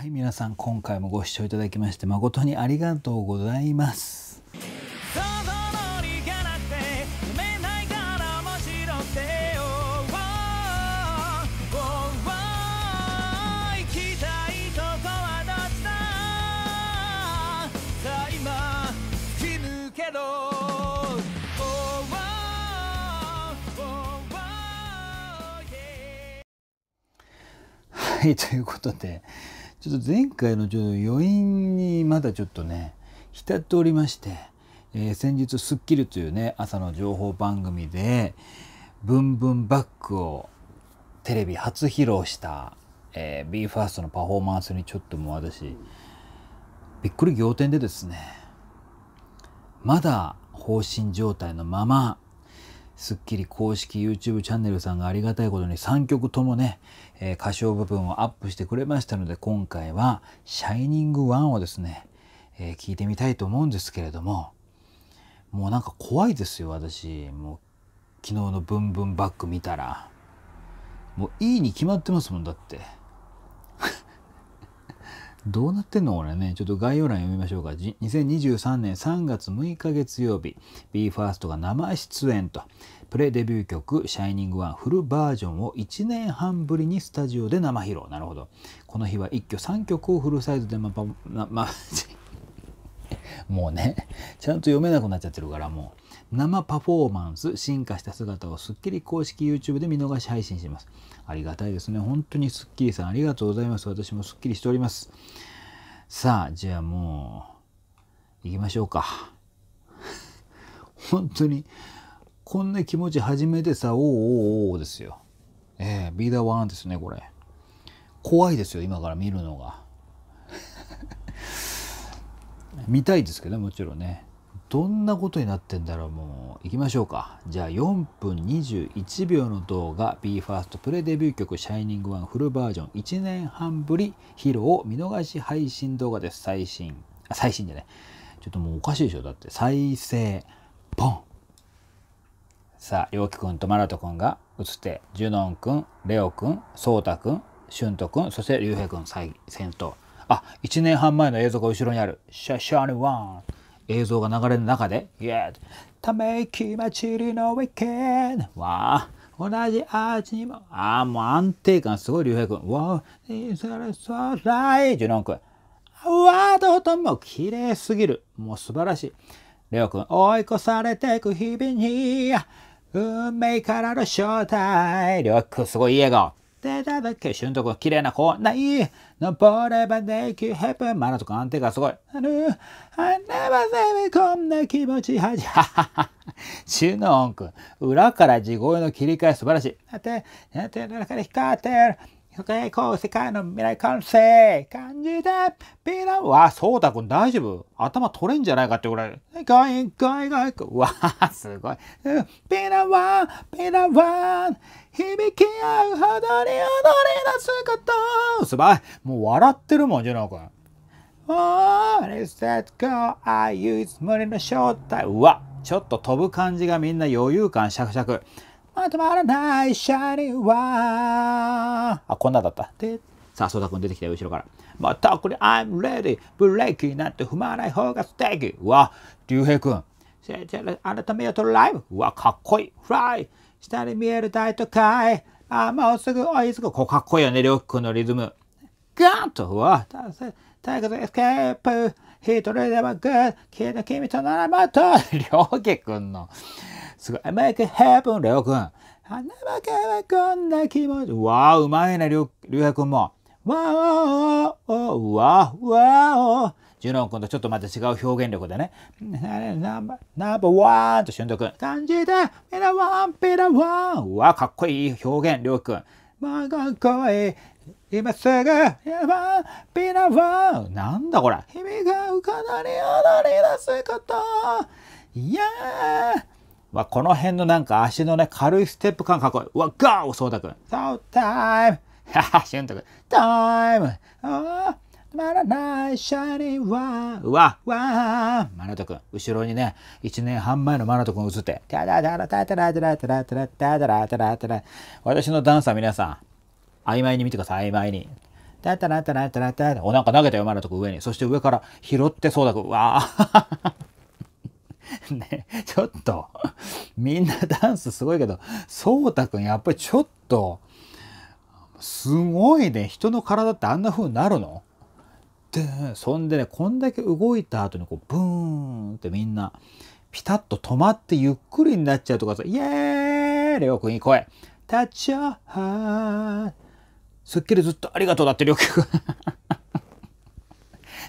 はい皆さん今回もご視聴いただきまして誠にありがとうございますはいということでちょっと前回のちょっと余韻にまだちょっとね浸っておりまして、えー、先日『スッキリ』というね朝の情報番組で「ブンブンバック」をテレビ初披露した、えー、BE:FIRST のパフォーマンスにちょっともう私びっくり仰天でですねまだ放心状態のままスッキリ公式 YouTube チャンネルさんがありがたいことに3曲ともね、えー、歌唱部分をアップしてくれましたので、今回は、シャイニング1をですね、えー、聞いてみたいと思うんですけれども、もうなんか怖いですよ、私。もう、昨日のブンブンバック見たら。もういいに決まってますもん、だって。どうなってんのこれね。ちょっと概要欄読みましょうか。2023年3月6日月曜日、BE:FIRST が生出演と、プレデビュー曲、シャイニングワンフルバージョンを1年半ぶりにスタジオで生披露。なるほど。この日は一挙3曲をフルサイズでま、ま、ま、もうね、ちゃんと読めなくなっちゃってるから、もう。生パフォーマンス、進化した姿をスッキリ公式 YouTube で見逃し配信します。ありがたいですね。本当にスッキリさんありがとうございます。私もスッキリしております。さあ、じゃあもう、行きましょうか。本当に、こんな気持ち初めてさ、おおおーおですよ。ええビーダーワンですね、これ。怖いですよ、今から見るのが。見たいですけど、もちろんね。どんなことになってんだろうもう行きましょうかじゃあ4分21秒の動画 BE:FIRST プレデビュー曲「シャイニングワンフルバージョン1年半ぶり披露見逃し配信動画です最新あ最新じゃないちょっともうおかしいでしょだって再生ポンさあ陽気くんとマラトくんが映ってジュノンくんレオくんソータくんシュントくんそして竜兵くん再戦闘あ1年半前の映像が後ろにある「シャシャーニワン」映像が流れる中で、イエーため息まちりのウィケンわあ同じアーチにも、ああ、もう安定感すごい、竜兵君。わあ、いずれそらい、ジュノン君。わあ、どうとも綺麗すぎる。もう素晴らしい。レオ君、追い越されていく日々に、運命からの正体。レオ君、すごいいい笑顔。でだだけ、旬とこ綺麗な方ない登ればできヘプマナとか安定がすごい。ある、あればせびこんな気持ちはじ、ははは。旬の音く裏から地声の切り替え素晴らしい。だって、だって、だから光ってる。輝こう世界の未来完成感じでピーラーわ、そうだ、これ大丈夫頭取れんじゃないかってぐらい。ガイガイガイわあ、すごい。ピーラーワン、ピーラーワン響き合うほどに踊り出すことすばいもう笑ってるもん、ジェナ君。おー、リスットゴー、あゆいつ無理の正体。うわ、ちょっと飛ぶ感じがみんな余裕感しゃくしゃく。まとまらないシャリン。なあ、こんなだった。で、さあ、ソタ君出てきたよ、後ろから。またこれ、I'm ready! ブレーキなんて踏まない方が素敵うわ、竜兵君。改めようとライブうわ、かっこいいフライ下に見える大都会あ、もうすぐ追いつくこうかっこいいよね、りょうき君のリズム。ガーンとうわ、タイガーエスケープ一人でもグッ君の君とならばと りょうき君の。すごい、it Make happen, りょうくん。花畑はこんな気持ち。わあ、うまいね、りょうやくんも。わおおわおわおジュノン君とちょっとまた違う表現力でね。ナンバー、ナンバーワンとくん。君。感じで、ミラワン、ピラワン。わあ、かっこいい表現、りょうくん。まあ、かっこいい。今すぐ、ピラワン、ピラワン。なんだこれ。君が浮かなり踊り出すこと。いやー。まあ、この辺のなんか足のね、軽いステップ感かっこいい。うわ、ガーそうたくん。そうタイムはは、しゅんとくん。タイムああ、止まらない、シャリは、わ、わ、マナトくん。後ろにね、一年半前のマナトくん映って。タラタラタラタラタラタラタラタラタラ私のダンスは皆さん、曖昧に見てください、曖昧に。タタラタラタラタラお、なんか投げたよ、マナトくん上に。そして上から拾ってそうたくん。わあ。ね、ちょっと、みんなダンスすごいけど、そうたくんやっぱりちょっと、すごいね、人の体ってあんな風になるので、そんでね、こんだけ動いた後にこう、ブーンってみんな、ピタッと止まってゆっくりになっちゃうとかさ、イエーイレオくんいい声。タッチオハーすっきりずっとありがとうだってりょくん。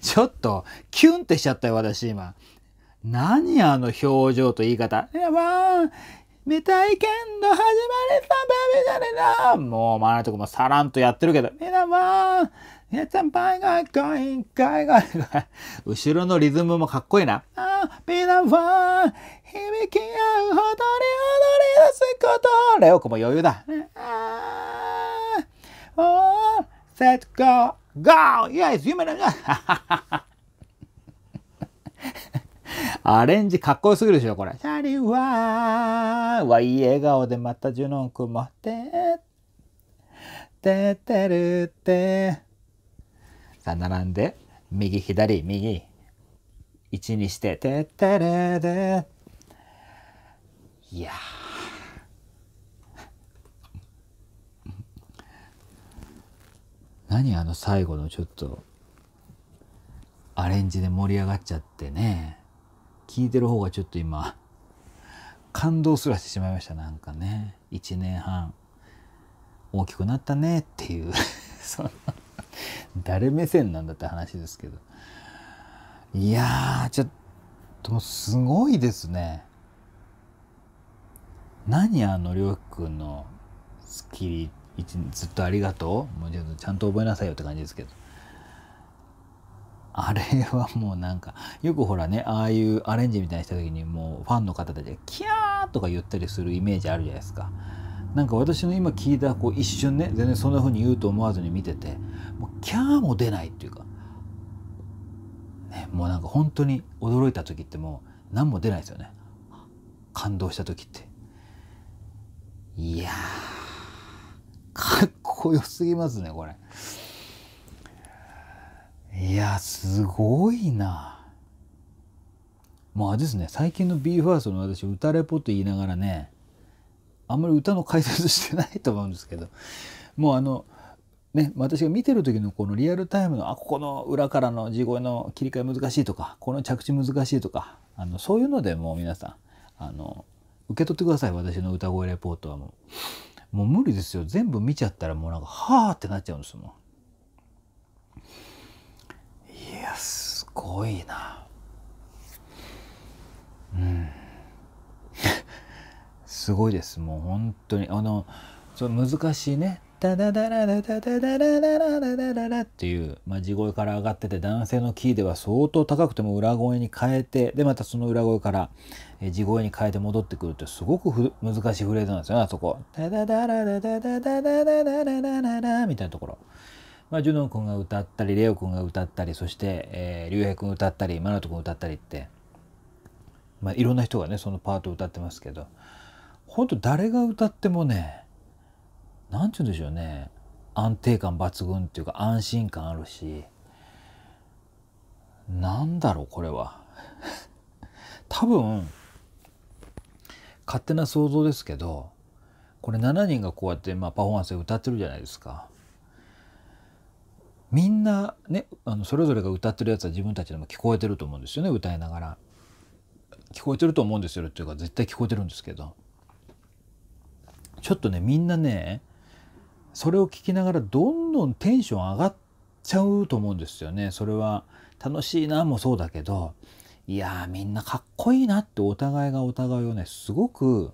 ちょっと、キュンってしちゃったよ、私今。何あの表情と言い方。やばー未体験の始まりさ、ベビーじゃねえなもう、まなとこもさらんとやってるけど、皆さん、皆さん、海外、ガイガイ。後ろのリズムもかっこいいな。あ、フさン。響き合うほどに踊り出すこと。レオコも余裕だ。あー、おー、セット、ゴー、ゴー、イエス、夢の、アレンジかっこよすぎるでしょ、これ。シャリワーはいい笑顔でまたジュノン君も、てー、ててるてさあ、並んで、右、左、右、一にして、ててれでいや何あの最後のちょっとアレンジで盛り上がっちゃってね。聞いてる方がちょっと今感動すらしてしまいましたなんかね1年半大きくなったねっていう その誰目線なんだって話ですけどいやーちょっとすごいですね何あのりょうくんのスッキリずっとありがとうもうちょっとちゃんと覚えなさいよって感じですけどあれはもうなんか、よくほらね、ああいうアレンジみたいにした時にもうファンの方たちがキャーとか言ったりするイメージあるじゃないですか。なんか私の今聞いたこう一瞬ね、全然そんな風に言うと思わずに見てて、もうキャーも出ないっていうか、ね、もうなんか本当に驚いた時ってもう何も出ないですよね。感動した時って。いやかっこよすぎますね、これ。いやすごいなまあですね最近の BE:FIRST の私歌レポと言いながらねあんまり歌の解説してないと思うんですけどもうあのね、私が見てる時のこのリアルタイムのあここの裏からの地声の切り替え難しいとかこの着地難しいとかあのそういうのでもう皆さんあの受け取ってください私の歌声レポートはもうもう無理ですよ全部見ちゃったらもうなんかはあってなっちゃうんですもん。ごいなうん すごいですもう本当にあのその難しいね「ダダダラダダダダラダラダダダラ」っていう、まあ、地声から上がってて男性のキーでは相当高くても裏声に変えてでまたその裏声から地声に変えて戻ってくるってすごくふ難しいフレーズなんですよねあそこ「ダダダラダダダダダダダダダダ」みたいなところ。まあ、ジュノン君が歌ったりレオ君が歌ったりそしてえー、竜兵君歌ったりマナト君歌ったりって、まあ、いろんな人がねそのパートを歌ってますけどほんと誰が歌ってもね何て言うんでしょうね安定感抜群っていうか安心感あるしなんだろうこれは 多分勝手な想像ですけどこれ7人がこうやってまあパフォーマンスで歌ってるじゃないですか。みんなねあのそれぞれが歌ってるやつは自分たちでも聞こえてると思うんですよね歌いながら聞こえてると思うんですよっていうか絶対聞こえてるんですけどちょっとねみんなねそれを聞きながらどんどんテンション上がっちゃうと思うんですよねそれは楽しいなもそうだけどいやみんなかっこいいなってお互いがお互いをねすごく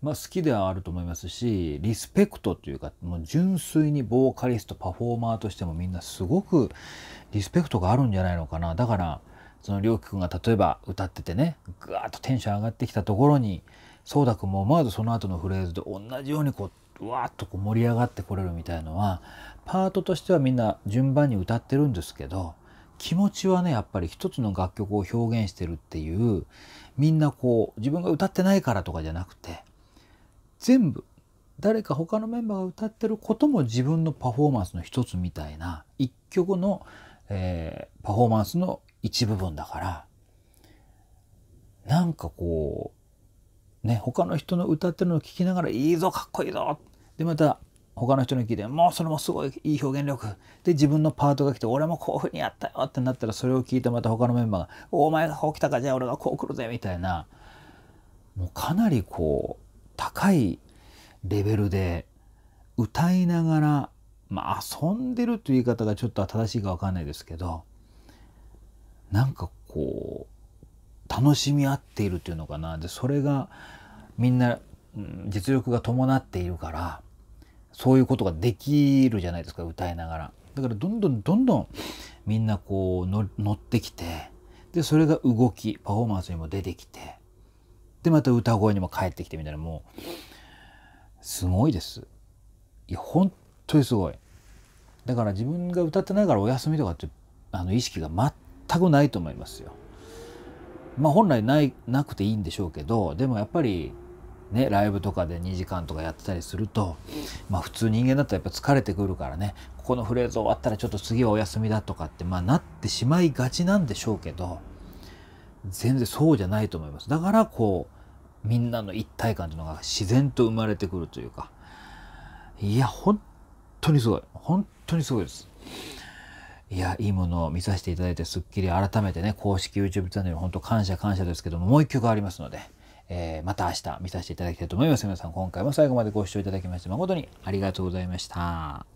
まあ、好きではあると思いますしリスペクトというかもう純粋にボーカリストパフォーマーとしてもみんなすごくリスペクトがあるんじゃないのかなだからその亮く君が例えば歌っててねぐわっとテンション上がってきたところに颯太く君も思わずその後のフレーズで同じようにこううわっとこう盛り上がってこれるみたいのはパートとしてはみんな順番に歌ってるんですけど気持ちはねやっぱり一つの楽曲を表現してるっていうみんなこう自分が歌ってないからとかじゃなくて全部誰か他のメンバーが歌ってることも自分のパフォーマンスの一つみたいな一曲の、えー、パフォーマンスの一部分だからなんかこうね他の人の歌ってるのを聞きながら「いいぞかっこいいぞ!」でまた他の人の聞いて「もうそれもすごいいい表現力」で自分のパートが来て「俺もこういうふうにやったよ」ってなったらそれを聞いてまた他のメンバーが「お前がこう来たかじゃあ俺がこう来るぜ」みたいなもうかなりこう高いレベルで歌いながら、まあ、遊んでるという言い方がちょっと正しいか分かんないですけどなんかこう楽しみ合っているというのかなでそれがみんな、うん、実力が伴っているからそういうことができるじゃないですか歌いながら。だからどんどんどんどんみんなこう乗ってきてでそれが動きパフォーマンスにも出てきてでまた歌声にも帰ってきてみたいなもうすごいですいや本当にすごいだから自分が歌ってないからお休みとかってあの意識が全くないと思いますよまあ本来ないなくていいんでしょうけどでもやっぱりね、ライブとかで2時間とかやってたりすると、まあ、普通人間だったらやっぱ疲れてくるからねここのフレーズ終わったらちょっと次はお休みだとかって、まあ、なってしまいがちなんでしょうけど全然そうじゃないと思います。だからこうみんなの一体感というのが自然と生まれてくるというかいや本当にすごい本当にすごいです。いやいいものを見させていただいてすっきり改めてね公式 YouTube チャンネル本当感謝感謝ですけどももう一曲ありますので、えー、また明日見させていただきたいと思います。皆さん今回も最後までご視聴いただきまして誠にありがとうございました。